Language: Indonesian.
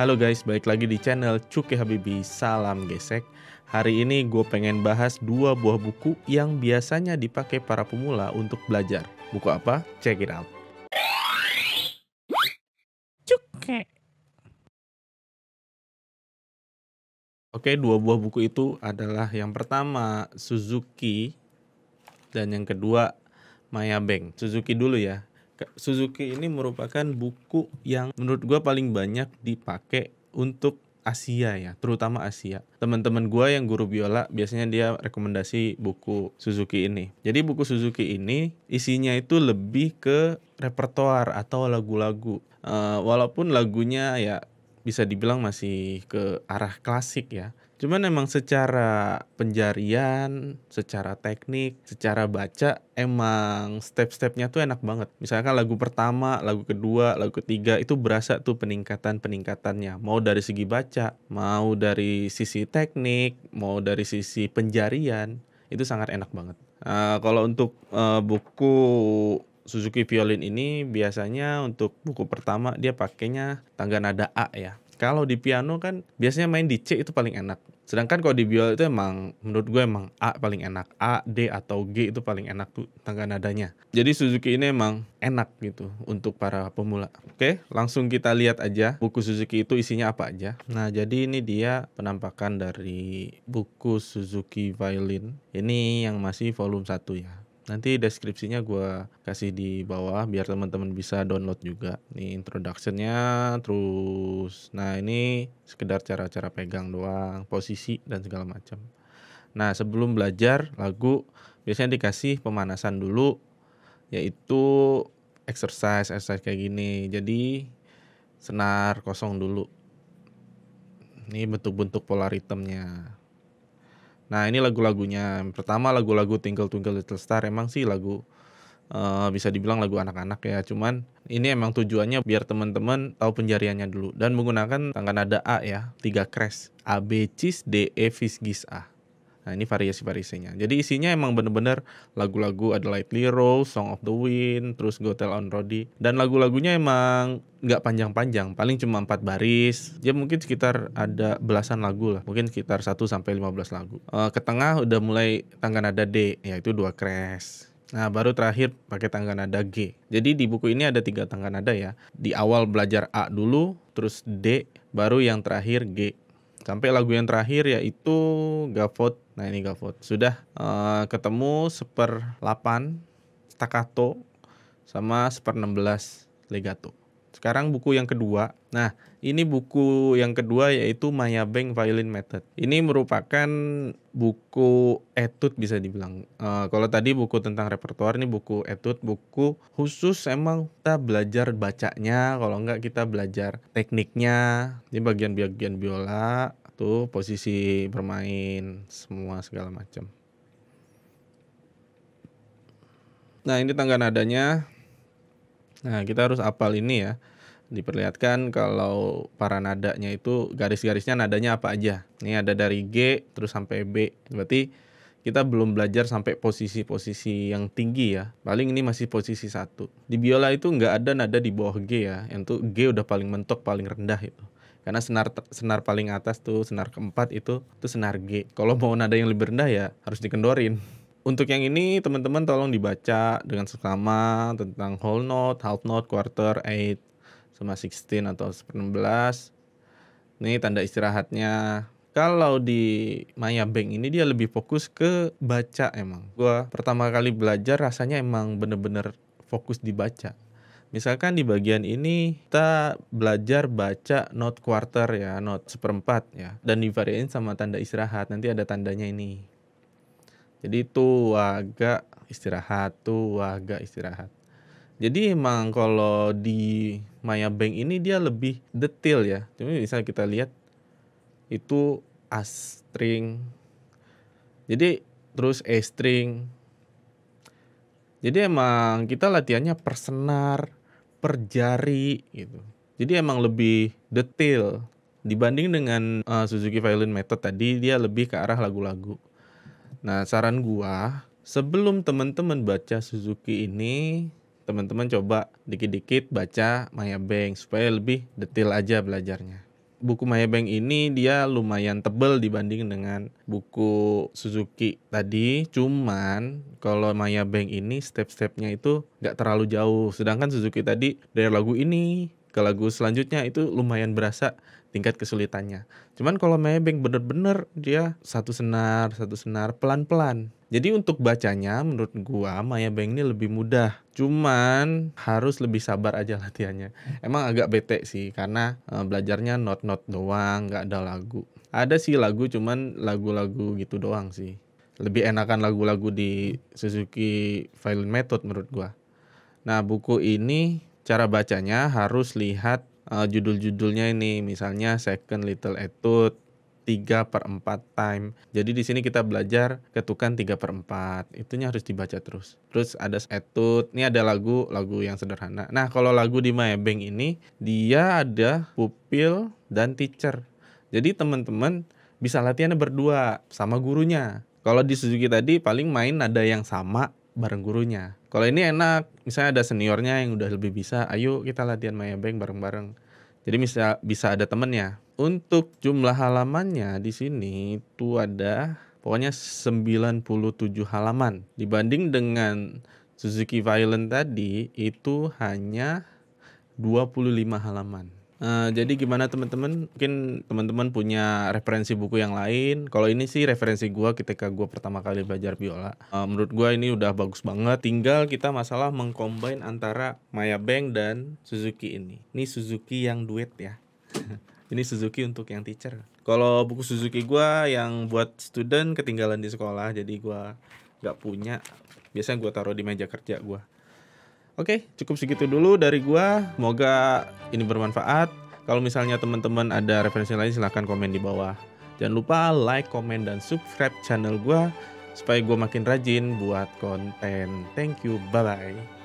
Halo guys, balik lagi di channel Cuki Habibi, salam gesek. Hari ini gue pengen bahas dua buah buku yang biasanya dipakai para pemula untuk belajar. Buku apa? Check it out. Cuke. Oke, dua buah buku itu adalah yang pertama Suzuki dan yang kedua Maya Bank. Suzuki dulu ya. Suzuki ini merupakan buku yang menurut gue paling banyak dipakai untuk Asia ya, terutama Asia. Teman-teman gue yang guru biola biasanya dia rekomendasi buku Suzuki ini. Jadi buku Suzuki ini isinya itu lebih ke repertoar atau lagu-lagu. Uh, walaupun lagunya ya bisa dibilang masih ke arah klasik ya, Cuman emang secara penjarian, secara teknik, secara baca emang step-stepnya tuh enak banget. Misalkan lagu pertama, lagu kedua, lagu ketiga itu berasa tuh peningkatan-peningkatannya. Mau dari segi baca, mau dari sisi teknik, mau dari sisi penjarian, itu sangat enak banget. Uh, kalau untuk uh, buku Suzuki Violin ini biasanya untuk buku pertama dia pakainya tangga nada A ya. Kalau di piano kan biasanya main di C itu paling enak. Sedangkan kalau di biola itu emang menurut gue emang A paling enak, A, D atau G itu paling enak tuh tangga nadanya. Jadi Suzuki ini emang enak gitu untuk para pemula. Oke, langsung kita lihat aja buku Suzuki itu isinya apa aja. Nah, jadi ini dia penampakan dari buku Suzuki Violin. Ini yang masih volume 1 ya. Nanti deskripsinya gue kasih di bawah biar teman-teman bisa download juga. Ini introductionnya, terus nah ini sekedar cara-cara pegang doang, posisi dan segala macam. Nah sebelum belajar lagu biasanya dikasih pemanasan dulu, yaitu exercise, exercise kayak gini. Jadi senar kosong dulu. Ini bentuk-bentuk pola ritmenya. Nah ini lagu-lagunya. Pertama lagu-lagu Twinkle Twinkle Little Star emang sih lagu uh, bisa dibilang lagu anak-anak ya. Cuman ini emang tujuannya biar teman-teman tahu penjariannya dulu dan menggunakan tangga nada A ya, tiga crash A B C D E Fis Gis A. Nah ini variasi-variasinya. Jadi isinya emang bener-bener lagu-lagu ada Lightly Rose, Song of the Wind, terus Go Tell on Roddy. Dan lagu-lagunya emang nggak panjang-panjang, paling cuma empat baris. Ya mungkin sekitar ada belasan lagu lah, mungkin sekitar 1 sampai 15 lagu. E, ke tengah udah mulai tangga nada D, yaitu dua crash. Nah, baru terakhir pakai tangga nada G. Jadi di buku ini ada tiga tangga nada ya. Di awal belajar A dulu, terus D, baru yang terakhir G. Sampai lagu yang terakhir yaitu Gavotte Nah ini GoFood. Sudah uh, ketemu seper 8 staccato sama seper 16 legato. Sekarang buku yang kedua. Nah, ini buku yang kedua yaitu Maya Bank Violin Method. Ini merupakan buku etude bisa dibilang. Uh, kalau tadi buku tentang repertoire ini buku etude, buku khusus emang kita belajar bacanya, kalau enggak kita belajar tekniknya. Ini bagian-bagian biola, waktu, posisi bermain semua segala macam. Nah ini tangga nadanya. Nah kita harus apal ini ya. Diperlihatkan kalau para nadanya itu garis-garisnya nadanya apa aja. Ini ada dari G terus sampai B. Berarti kita belum belajar sampai posisi-posisi yang tinggi ya. Paling ini masih posisi satu. Di biola itu nggak ada nada di bawah G ya. Yang itu G udah paling mentok, paling rendah itu karena senar senar paling atas tuh senar keempat itu itu senar G kalau mau nada yang lebih rendah ya harus dikendorin untuk yang ini teman-teman tolong dibaca dengan seksama tentang whole note, half note, quarter, eighth sama sixteen atau belas. Ini tanda istirahatnya. Kalau di Maya Bank ini dia lebih fokus ke baca emang. Gua pertama kali belajar rasanya emang bener-bener fokus dibaca. Misalkan di bagian ini kita belajar baca not quarter ya, not seperempat ya, dan divariain sama tanda istirahat. Nanti ada tandanya ini. Jadi tuh agak istirahat, tuh agak istirahat. Jadi emang kalau di Maya Bank ini dia lebih detail ya. Jadi bisa kita lihat itu A string. Jadi terus E string. Jadi emang kita latihannya persenar, per jari gitu. Jadi emang lebih detail dibanding dengan uh, Suzuki Violin Method tadi dia lebih ke arah lagu-lagu. Nah, saran gua sebelum teman-teman baca Suzuki ini, teman-teman coba dikit-dikit baca Maya Bank supaya lebih detail aja belajarnya buku Maya Bank ini dia lumayan tebel dibanding dengan buku Suzuki tadi. Cuman kalau Bank ini step-stepnya itu nggak terlalu jauh. Sedangkan Suzuki tadi dari lagu ini ke lagu selanjutnya itu lumayan berasa tingkat kesulitannya. Cuman kalau mebeng bener-bener dia satu senar, satu senar pelan-pelan. Jadi untuk bacanya menurut gua Maya Beng ini lebih mudah. Cuman harus lebih sabar aja latihannya. Emang agak bete sih karena eh, belajarnya not-not doang, nggak ada lagu. Ada sih lagu cuman lagu-lagu gitu doang sih. Lebih enakan lagu-lagu di Suzuki Violin Method menurut gua. Nah, buku ini cara bacanya harus lihat uh, judul-judulnya ini misalnya second little etude 3 per 4 time. Jadi di sini kita belajar ketukan 3 per 4. Itunya harus dibaca terus. Terus ada etude Ini ada lagu, lagu yang sederhana. Nah kalau lagu di Maybank ini, dia ada pupil dan teacher. Jadi teman-teman bisa latihan berdua sama gurunya. Kalau di Suzuki tadi paling main ada yang sama bareng gurunya. Kalau ini enak, misalnya ada seniornya yang udah lebih bisa, ayo kita latihan Bank bareng-bareng. Jadi bisa bisa ada temennya. Untuk jumlah halamannya di sini itu ada pokoknya 97 halaman. Dibanding dengan Suzuki Violent tadi itu hanya 25 halaman. Uh, jadi gimana teman-teman? Mungkin teman-teman punya referensi buku yang lain. Kalau ini sih referensi gue ketika gue pertama kali belajar biola. Uh, menurut gue ini udah bagus banget. Tinggal kita masalah mengcombine antara Maya Bank dan Suzuki ini. Ini Suzuki yang duet ya. ini Suzuki untuk yang teacher. Kalau buku Suzuki gue yang buat student ketinggalan di sekolah, jadi gue nggak punya. Biasanya gue taruh di meja kerja gue. Oke, cukup segitu dulu dari gua. Semoga ini bermanfaat. Kalau misalnya teman-teman ada referensi lain silahkan komen di bawah. Jangan lupa like, komen, dan subscribe channel gua supaya gua makin rajin buat konten. Thank you, bye-bye.